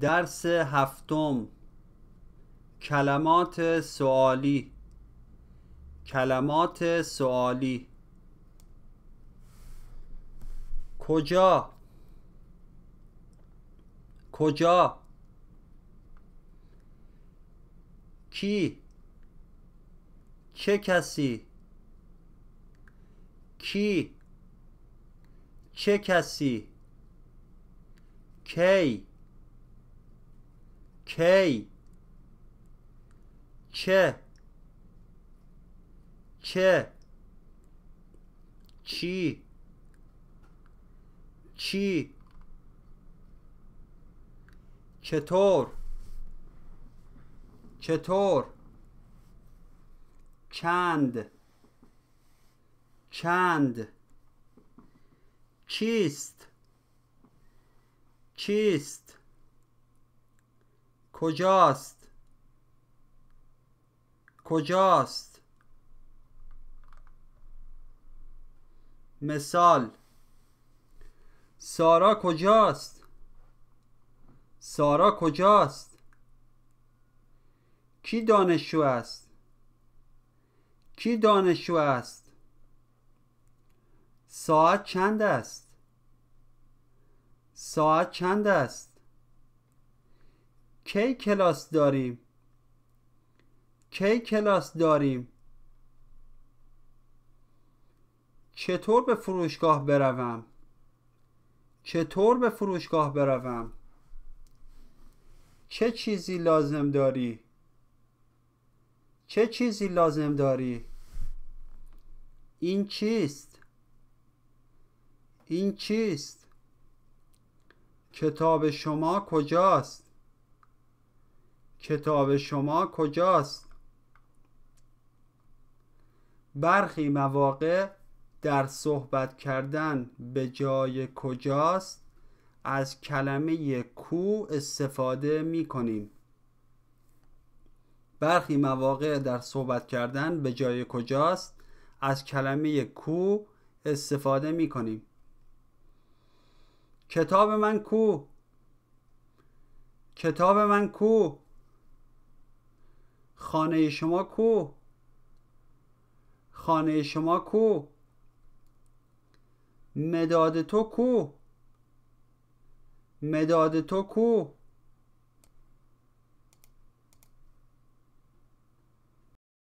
درس هفتم کلمات سوالی کلمات سوالی کجا کجا کی چه کسی کی چه کسی کی کی چه چه چی چی چطور چطور چند چند چیست چیست کجاست کجاست مثال سارا کجاست سارا کجاست کی دانشجو است کی دانشجو است ساعت چند است ساعت چند است کی کلاس داریم کی کلاس داریم چطور به فروشگاه بروم چطور به فروشگاه بروم چه چیزی لازم داری چه چیزی لازم داری این چیست این چیست کتاب شما کجاست کتاب شما کجاست برخی مواقع در صحبت کردن به جای کجاست از کلمه کو استفاده می کنیم برخی مواقع در صحبت کردن به جای کجاست از کلمه کو استفاده می کنیم کتاب من کو کتاب من کو خانه شما کو خانه شما کو مداد تو کو مداد تو کو